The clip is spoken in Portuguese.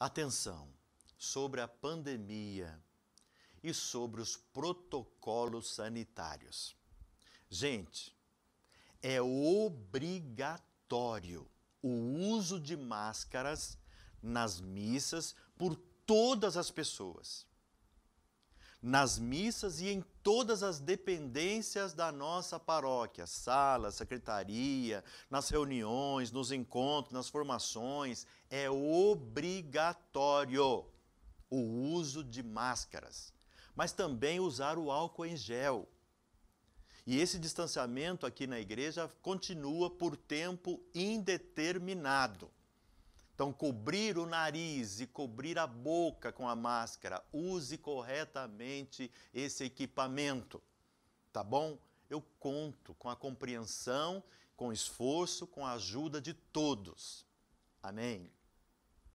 atenção sobre a pandemia e sobre os protocolos sanitários. Gente, é obrigatório o uso de máscaras nas missas por todas as pessoas nas missas e em todas as dependências da nossa paróquia, sala, secretaria, nas reuniões, nos encontros, nas formações, é obrigatório o uso de máscaras, mas também usar o álcool em gel. E esse distanciamento aqui na igreja continua por tempo indeterminado. Então, cobrir o nariz e cobrir a boca com a máscara. Use corretamente esse equipamento, tá bom? Eu conto com a compreensão, com esforço, com a ajuda de todos. Amém.